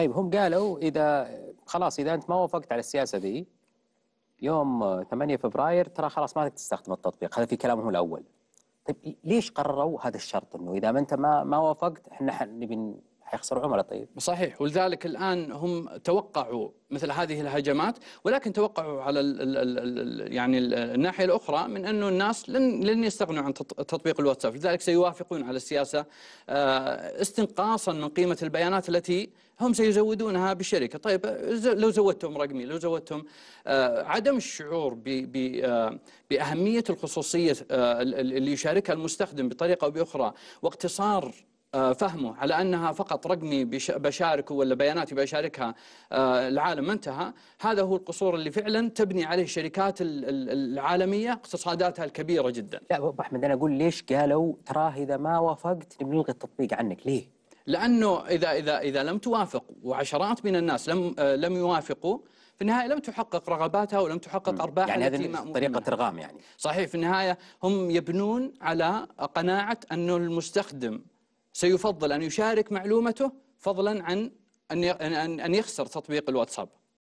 طيب هم قالوا اذا خلاص اذا انت ما وافقت على السياسه ذي يوم 8 فبراير ترى خلاص ما تستخدم التطبيق هذا في كلامهم الاول طيب ليش قرروا هذا الشرط انه اذا ما انت ما ما وافقت احنا نبي حيخسروا عملاء طيب صحيح ولذلك الان هم توقعوا مثل هذه الهجمات ولكن توقعوا على الـ الـ الـ يعني الناحيه الاخرى من انه الناس لن لن يستغنوا عن تطبيق الواتساب لذلك سيوافقون على السياسه آه، استنقاصا من قيمه البيانات التي هم سيزودونها بالشركه طيب لو زودتم رقمي لو زودتم آه، عدم الشعور آه، باهميه الخصوصيه اللي يشاركها المستخدم بطريقه او باخرى واقتصار آه، فهمه على انها فقط رقمي بشاركه ولا بياناتي بشاركها آه، العالم ما انتهى، هذا هو القصور اللي فعلا تبني عليه الشركات العالميه اقتصاداتها الكبيره جدا. لا ابو احمد انا اقول ليش قالوا تراه اذا ما وافقت بنلغي التطبيق عنك، ليه؟ لانه اذا اذا اذا لم توافق وعشرات من الناس لم آه، لم يوافقوا في النهايه لم تحقق رغباتها ولم تحقق ارباحها يعني هذه طريقه ارغام يعني صحيح في النهايه هم يبنون على قناعه انه المستخدم سيفضل أن يشارك معلومته فضلا عن أن يخسر تطبيق الواتساب